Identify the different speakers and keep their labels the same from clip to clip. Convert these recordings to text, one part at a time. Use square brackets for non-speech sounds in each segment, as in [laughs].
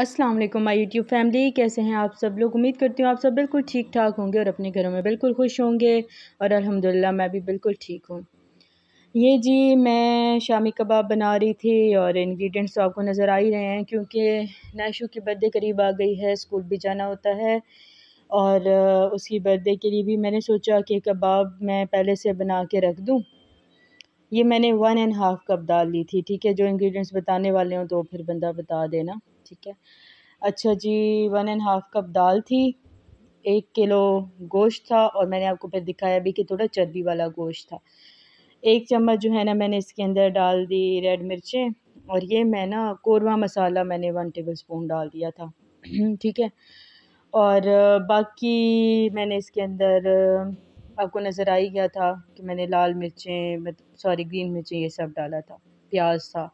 Speaker 1: अस्सलाम वालेकुम my YouTube family कैसे हैं आप सब लोग उम्मीद करती हूँ आप सब बिल्कुल ठीक ठाक होंगे और अपने घरों में बिल्कुल खुश होंगे और अल्हम्दुलिल्लाह मैं भी बिल्कुल ठीक हूँ ये जी मैं शामी कबाब बना रही थी और इंग्रेडिएंट्स तो आपको नज़र आ ही रहे हैं क्योंकि नैशू की बर्थडे करीब आ गई है स्कूल भी जाना होता है और उसकी बर्थडे के लिए भी मैंने सोचा कि कबाब मैं पहले से बना के रख दूँ ये मैंने वन एंड हाफ़ कप डाल ली थी ठीक है जो इंग्रेडिएंट्स बताने वाले हों तो फिर बंदा बता देना ठीक है अच्छा जी वन एंड हाफ़ कप दाल थी एक किलो गोश्त था और मैंने आपको फिर दिखाया भी कि थोड़ा चर्बी वाला गोश्त था एक चम्मच जो है ना मैंने इसके अंदर डाल दी रेड मिर्चें और ये मैं ना कोरमा मसाला मैंने वन टेबल स्पून डाल दिया था ठीक है और बाकी मैंने इसके अंदर आपको नज़र आ ही गया था कि मैंने लाल मिर्चें सॉरी मतलब ग्रीन मिर्चें ये सब डाला था प्याज था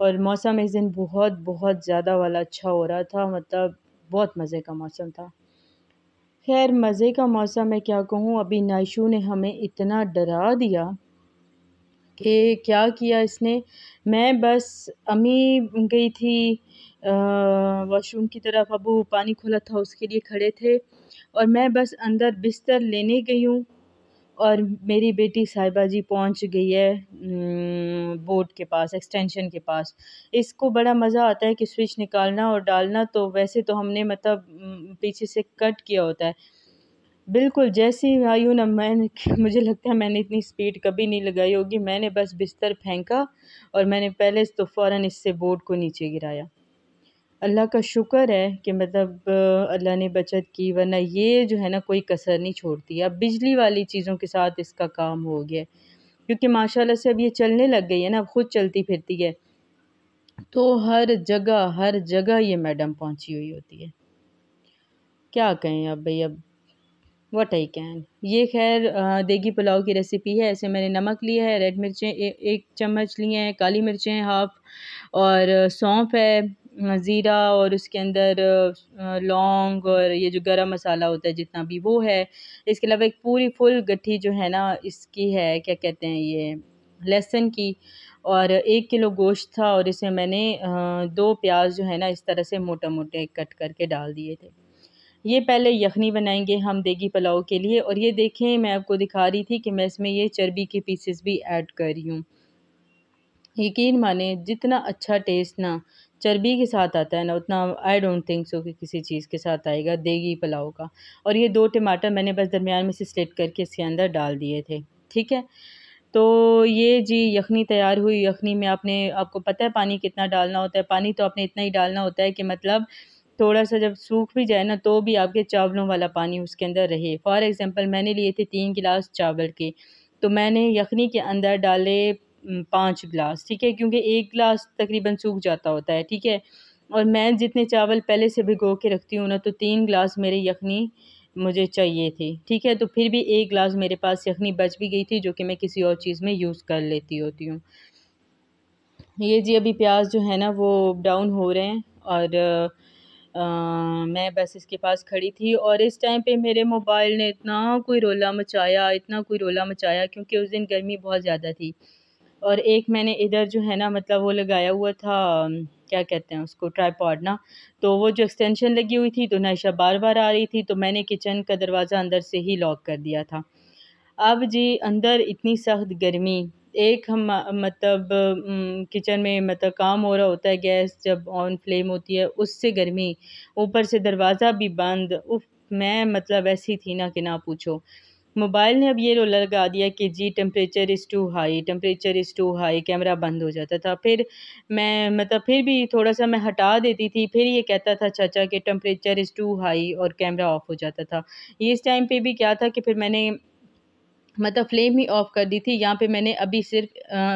Speaker 1: और मौसम इस दिन बहुत बहुत ज़्यादा वाला अच्छा हो रहा था मतलब बहुत मज़े का मौसम था खैर मज़े का मौसम मैं क्या कहूँ अभी नाइशू ने हमें इतना डरा दिया कि क्या किया इसने मैं बस अम्मी गई थी वॉशरूम की तरफ अबू पानी खुला था उसके लिए खड़े थे और मैं बस अंदर बिस्तर लेने गई हूँ और मेरी बेटी साहिबा जी पहुंच गई है बोर्ड के पास एक्सटेंशन के पास इसको बड़ा मज़ा आता है कि स्विच निकालना और डालना तो वैसे तो हमने मतलब पीछे से कट किया होता है बिल्कुल जैसे ही आई हूँ ना मैं [laughs] मुझे लगता है मैंने इतनी स्पीड कभी नहीं लगाई होगी मैंने बस बिस्तर फेंका और मैंने पहले तो फ़ौर इससे बोर्ड को नीचे गिराया अल्लाह का शुक्र है कि मतलब अल्लाह ने बचत की वरना ये जो है ना कोई कसर नहीं छोड़ती अब बिजली वाली चीज़ों के साथ इसका काम हो गया क्योंकि माशाल्लाह से अब ये चलने लग गई है ना अब खुद चलती फिरती है तो हर जगह हर जगह ये मैडम पहुंची हुई होती है क्या कहें अब भाई अब वट आई कैन ये खैर देगी पुलाव की रेसिपी है ऐसे मैंने नमक लिया है रेड मिर्चें ए, एक चम्मच लिए हैं काली मिर्चें हाफ और सौंफ है ज़ीरा और उसके अंदर लौंग और ये जो गरम मसाला होता है जितना भी वो है इसके अलावा एक पूरी फुल गट्ठी जो है ना इसकी है क्या कहते हैं ये लहसुन की और एक किलो गोश्त था और इसमें मैंने दो प्याज जो है ना इस तरह से मोटा मोटे कट करके डाल दिए थे ये पहले यखनी बनाएंगे हम देगी पुलाव के लिए और ये देखें मैं आपको दिखा रही थी कि मैं इसमें ये चर्बी के पीसेस भी ऐड कर रही हूँ यकीन माने जितना अच्छा टेस्ट ना चर्बी के साथ आता है ना उतना आई डोंट थिंक सो कि किसी चीज़ के साथ आएगा देगी पुलाव का और ये दो टमाटर मैंने बस दरमियान में से स्लेट करके इसके अंदर डाल दिए थे ठीक है तो ये जी यखनी तैयार हुई यखनी में आपने आपको पता है पानी कितना डालना होता है पानी तो आपने इतना ही डालना होता है कि मतलब थोड़ा सा जब सूख भी जाए ना तो भी आपके चावलों वाला पानी उसके अंदर रहे फॉर एग्ज़ाम्पल मैंने लिए थे तीन गिलास चावल के तो मैंने यखनी के अंदर डाले पाँच गिलास ठीक है क्योंकि एक गिलास तकरीबन सूख जाता होता है ठीक है और मैं जितने चावल पहले से भिगो के रखती हूँ ना तो तीन गिलास मेरे यखनी मुझे चाहिए थी ठीक है तो फिर भी एक गिलास मेरे पास यखनी बच भी गई थी जो कि मैं किसी और चीज़ में यूज़ कर लेती होती हूँ ये जी अभी प्याज जो है ना वो डाउन हो रहे हैं और आ, मैं बस इसके पास खड़ी थी और इस टाइम पे मेरे मोबाइल ने इतना कोई रोला मचाया इतना कोई रोला मचाया क्योंकि उस दिन गर्मी बहुत ज़्यादा थी और एक मैंने इधर जो है ना मतलब वो लगाया हुआ था क्या कहते हैं उसको ट्राईपॉड ना तो वो जो एक्सटेंशन लगी हुई थी तो नशा बार बार आ रही थी तो मैंने किचन का दरवाज़ा अंदर से ही लॉक कर दिया था अब जी अंदर इतनी सख्त गर्मी एक हम मतलब किचन में मतलब काम हो रहा होता है गैस जब ऑन फ्लेम होती है उससे गर्मी ऊपर से दरवाज़ा भी बंद उफ मैं मतलब ऐसी थी ना कि ना पूछो मोबाइल ने अब ये रोला लगा दिया कि जी temperature is too high temperature is too high camera बंद हो जाता था फिर मैं मतलब फिर भी थोड़ा सा मैं हटा देती थी फिर ये कहता था चाचा कि टेम्परेचर इज़ टू हाई और कैमरा ऑफ हो जाता था ये इस टाइम पे भी क्या था कि फिर मैंने मतलब फ्लेम ही ऑफ़ कर दी थी यहाँ पे मैंने अभी सिर्फ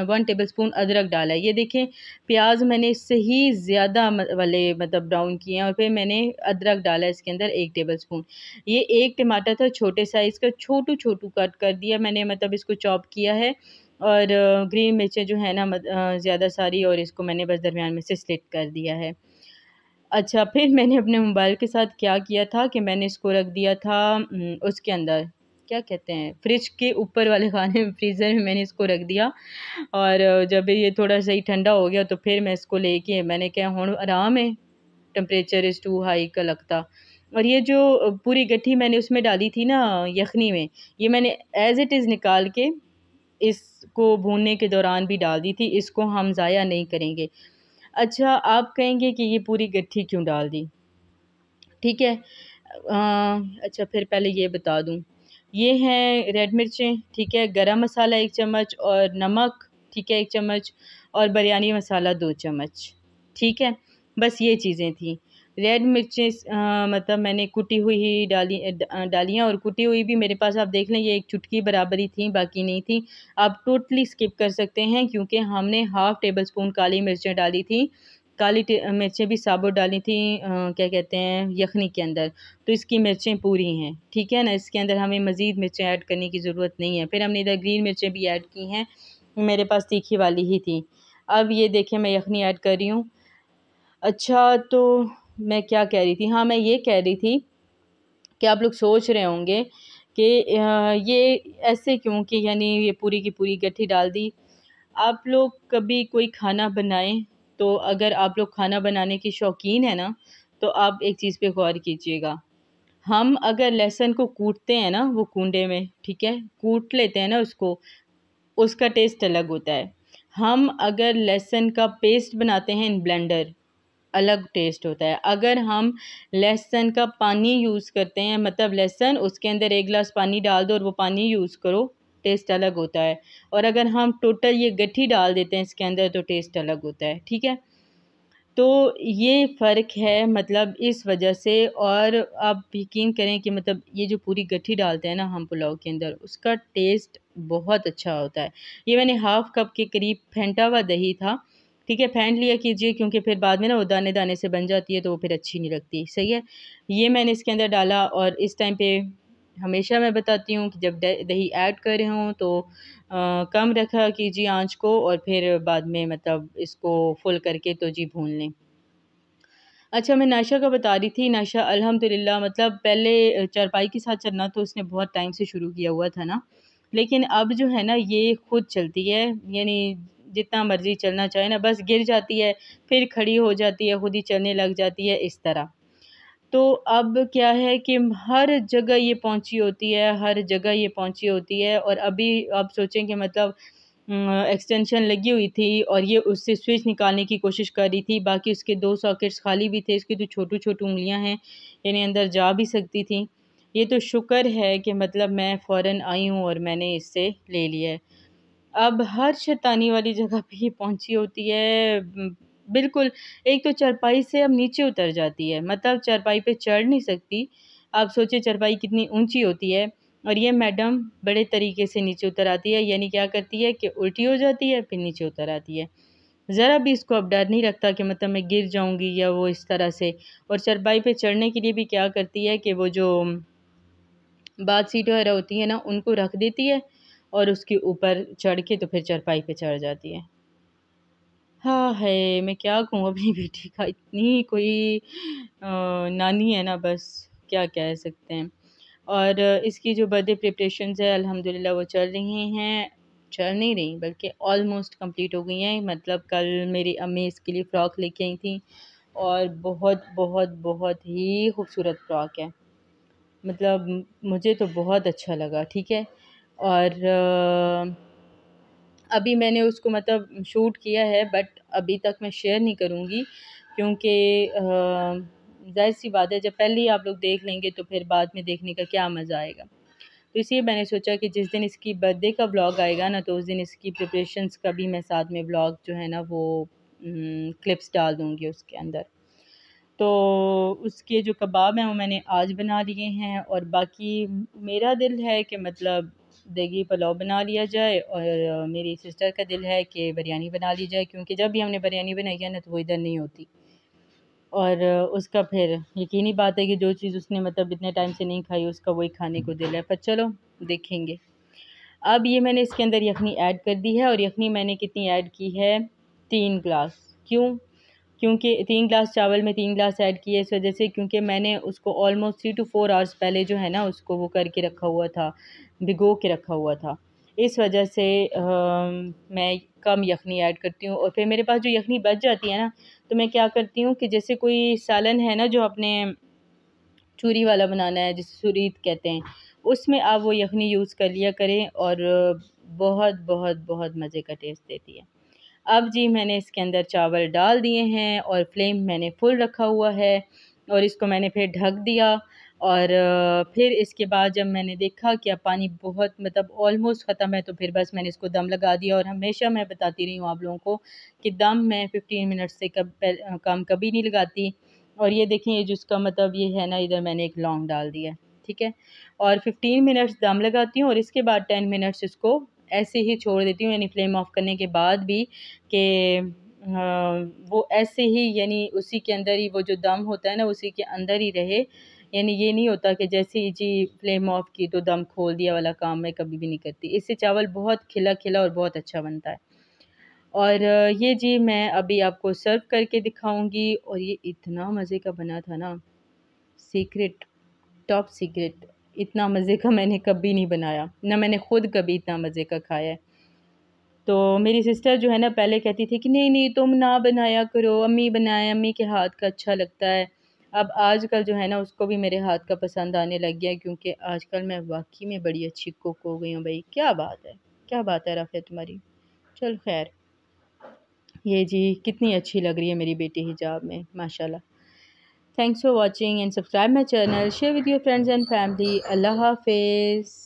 Speaker 1: वन टेबलस्पून अदरक डाला है ये देखें प्याज मैंने इससे ही ज़्यादा वाले मतलब ब्राउन किए हैं और फिर मैंने अदरक डाला इसके अंदर एक टेबलस्पून ये एक टमाटर था छोटे साइज़ का छोटू छोटू कट कर दिया मैंने मतलब इसको चॉप किया है और ग्रीन मिर्चें जो है ना ज़्यादा सारी और इसको मैंने बस दरमियान में से स्लिट कर दिया है अच्छा फिर मैंने अपने मोबाइल के साथ क्या किया था कि मैंने इसको रख दिया था उसके अंदर क्या कहते हैं फ्रिज के ऊपर वाले खाने में फ्रीज़र में मैंने इसको रख दिया और जब ये थोड़ा सा ही ठंडा हो गया तो फिर मैं इसको लेके मैंने क्या हूँ आराम है टम्परेचर इज़ टू हाई का लगता और ये जो पूरी गट्ठी मैंने उसमें डाली थी ना यखनी में ये मैंने एज़ इट इज़ निकाल के इसको भूनने के दौरान भी डाल दी थी इसको हम ज़ाया नहीं करेंगे अच्छा आप कहेंगे कि ये पूरी गट्ठी क्यों डाल दी ठीक है आ, अच्छा फिर पहले ये बता दूँ ये हैं रेड मिर्चें ठीक है गरम मसाला एक चम्मच और नमक ठीक है एक चम्मच और बिरयानी मसाला दो चम्मच ठीक है बस ये चीज़ें थी रेड मिर्चें मतलब मैंने कुटी हुई ही डाली डाली हैं और कुटी हुई भी मेरे पास आप देख लें ये एक चुटकी बराबरी थी बाकी नहीं थी आप टोटली स्किप कर सकते हैं क्योंकि हमने हाफ़ टेबल स्पून काली मिर्चें डाली थी काली मिर्चें भी साबुत डाली थी आ, क्या कहते हैं यखनी के अंदर तो इसकी मिर्चें पूरी हैं ठीक है ना इसके अंदर हमें मज़ीद मिर्चें ऐड करने की ज़रूरत नहीं है फिर हमने इधर ग्रीन मिर्चें भी ऐड की हैं मेरे पास तीखी वाली ही थी अब ये देखें मैं यखनी ऐड कर रही हूँ अच्छा तो मैं क्या कह रही थी हाँ मैं ये कह रही थी कि आप लोग सोच रहे होंगे कि ये ऐसे क्यों कि यानी ये पूरी की पूरी गट्ठी डाल दी आप लोग कभी कोई खाना बनाएं तो अगर आप लोग खाना बनाने के शौकीन है ना तो आप एक चीज़ पे गौर कीजिएगा हम अगर लहसुन को कूटते हैं ना वो कूंडे में ठीक है कूट लेते हैं ना उसको उसका टेस्ट अलग होता है हम अगर लहसुन का पेस्ट बनाते हैं इन ब्लेंडर अलग टेस्ट होता है अगर हम लहसुन का पानी यूज़ करते हैं मतलब लहसुन उसके अंदर एक गिलास पानी डाल दो और वो पानी यूज़ करो टेस्ट अलग होता है और अगर हम टोटल ये गट्ठी डाल देते हैं इसके अंदर तो टेस्ट अलग होता है ठीक है तो ये फ़र्क है मतलब इस वजह से और आप यकीन करें कि मतलब ये जो पूरी गट्ठी डालते हैं ना हम पुलाव के अंदर उसका टेस्ट बहुत अच्छा होता है ये मैंने हाफ़ कप के करीब फेंटा हुआ दही था ठीक है फेंट लिया कीजिए क्योंकि फिर बाद में ना वो दाने दाने से बन जाती है तो वो फिर अच्छी नहीं लगती सही है ये मैंने इसके अंदर डाला और इस टाइम पे हमेशा मैं बताती हूँ कि जब दही ऐड कर रहे हों तो आ, कम रखा कीजिए आंच को और फिर बाद में मतलब इसको फुल करके तो जी भून लें अच्छा मैं नाशा का बता रही थी नाशा अल्हम्दुलिल्लाह मतलब पहले चारपाई के साथ चलना तो उसने बहुत टाइम से शुरू किया हुआ था ना लेकिन अब जो है ना ये खुद चलती है यानी जितना मर्ज़ी चलना चाहे ना बस गिर जाती है फिर खड़ी हो जाती है खुद ही चलने लग जाती है इस तरह तो अब क्या है कि हर जगह ये पहुंची होती है हर जगह ये पहुंची होती है और अभी आप सोचें कि मतलब एक्सटेंशन लगी हुई थी और ये उससे स्विच निकालने की कोशिश कर रही थी बाकी उसके दो सॉकेट्स खाली भी थे इसकी तो छोटू छोटू उंगलियाँ हैं यानी अंदर जा भी सकती थी ये तो शुक्र है कि मतलब मैं फ़ौर आई हूँ और मैंने इससे ले लिया है अब हर शैतानी वाली जगह पे ये पहुँची होती है बिल्कुल एक तो चरपाई से अब नीचे उतर जाती है मतलब चरपाई पे चढ़ नहीं सकती आप सोचिए चरपाई कितनी ऊंची होती है और ये मैडम बड़े तरीके से नीचे उतर आती है यानी क्या करती है कि उल्टी हो जाती है फिर नीचे उतर आती है ज़रा भी इसको अब डर नहीं रखता कि मतलब मैं गिर जाऊँगी या वो इस तरह से और चरपाई पर चढ़ने के लिए भी क्या करती है कि वो जो बात सीट वगैरह होती है ना उनको रख देती है और उसके ऊपर चढ़ के तो फिर चरपाई पे चढ़ जाती है हाँ है मैं क्या कहूँ अपनी बेटी का इतनी कोई नानी है ना बस क्या कह सकते हैं और इसकी जो बर्थडे प्रिपरेशन है अल्हम्दुलिल्लाह वो चल रही हैं चल नहीं रही बल्कि ऑलमोस्ट कंप्लीट हो गई हैं मतलब कल मेरी अम्मी इसके लिए फ़्रॉक लेके आई थी और बहुत बहुत बहुत ही खूबसूरत फ़्रॉक है मतलब मुझे तो बहुत अच्छा लगा ठीक है और अभी मैंने उसको मतलब शूट किया है बट अभी तक मैं शेयर नहीं करूँगी क्योंकि जाहिर सी बात है जब पहले ही आप लोग देख लेंगे तो फिर बाद में देखने का क्या मज़ा आएगा तो इसलिए मैंने सोचा कि जिस दिन इसकी बर्थडे का ब्लॉग आएगा ना तो उस दिन इसकी प्रिपरेशंस का भी मैं साथ में ब्लॉग जो है ना वो क्लिप्स हम्म, डाल दूँगी उसके अंदर तो उसके जो कबाब हैं वो मैंने आज बना लिए हैं और बाकी मेरा दिल है कि मतलब देगी पुलाव बना लिया जाए और मेरी सिस्टर का दिल है कि बिरयानी बना ली जाए क्योंकि जब भी हमने बिरयानी बनाई है ना तो वो इधर नहीं होती और उसका फिर यकीनी बात है कि जो चीज़ उसने मतलब इतने टाइम से नहीं खाई उसका वही खाने को दिल है पर चलो देखेंगे अब ये मैंने इसके अंदर यखनी ऐड कर दी है और यखनी मैंने कितनी ऐड की है तीन ग्लास क्यों क्योंकि तीन ग्लास चावल में तीन ग्लास ऐड किए इस वजह से क्योंकि मैंने उसको almost three to four hours पहले जो है ना उसको वो करके रखा हुआ था भिगो के रखा हुआ था इस वजह से आ, मैं कम यखनी ऐड करती हूँ और फिर मेरे पास जो यखनी बच जाती है ना तो मैं क्या करती हूँ कि जैसे कोई सालन है ना जो अपने चूरी वाला बनाना है जिसे सुरीत कहते हैं उसमें आप वो यखनी यूज़ कर लिया करें और बहुत बहुत बहुत मज़े का टेस्ट देती है अब जी मैंने इसके अंदर चावल डाल दिए हैं और फ्लेम मैंने फुल रखा हुआ है और इसको मैंने फिर ढक दिया और फिर इसके बाद जब मैंने देखा कि अब पानी बहुत मतलब ऑलमोस्ट ख़त्म है तो फिर बस मैंने इसको दम लगा दिया और हमेशा मैं बताती रही हूँ आप लोगों को कि दम मैं फ़िफ्टीन मिनट से कब काम कभी नहीं लगाती और ये देखें ये जिसका मतलब ये है ना इधर मैंने एक लॉन्ग डाल दिया ठीक है और फिफ्टीन मिनट्स दम लगाती हूँ और इसके बाद टेन मिनट्स इसको ऐसे ही छोड़ देती हूँ यानी फ्लेम ऑफ करने के बाद भी कि वो ऐसे ही यानी उसी के अंदर ही वो जो दम होता है ना उसी के अंदर ही रहे यानी ये नहीं होता कि जैसे ही जी फ्लेम ऑफ की तो दम खोल दिया वाला काम मैं कभी भी नहीं करती इससे चावल बहुत खिला खिला और बहुत अच्छा बनता है और ये जी मैं अभी आपको सर्व करके दिखाऊंगी और ये इतना मज़े का बना था ना सीक्रेट टॉप सीक्रेट इतना मज़े का मैंने कभी नहीं बनाया ना मैंने ख़ुद कभी इतना मज़े का खाया है तो मेरी सिस्टर जो है ना पहले कहती थी कि नहीं नहीं तुम ना बनाया करो अम्मी बनाए अम्मी के हाथ का अच्छा लगता है अब आजकल जो है ना उसको भी मेरे हाथ का पसंद आने लग गया क्योंकि आजकल मैं वाकई में बड़ी अच्छी कुक हो गई हूँ भाई क्या बात है क्या बात है रफ़िया तुम्हारी चल खैर ये जी कितनी अच्छी लग रही है मेरी बेटी हिजाब में माशाल्लाह Thanks for watching and subscribe my channel. Share with your friends and family. Allah Hafiz.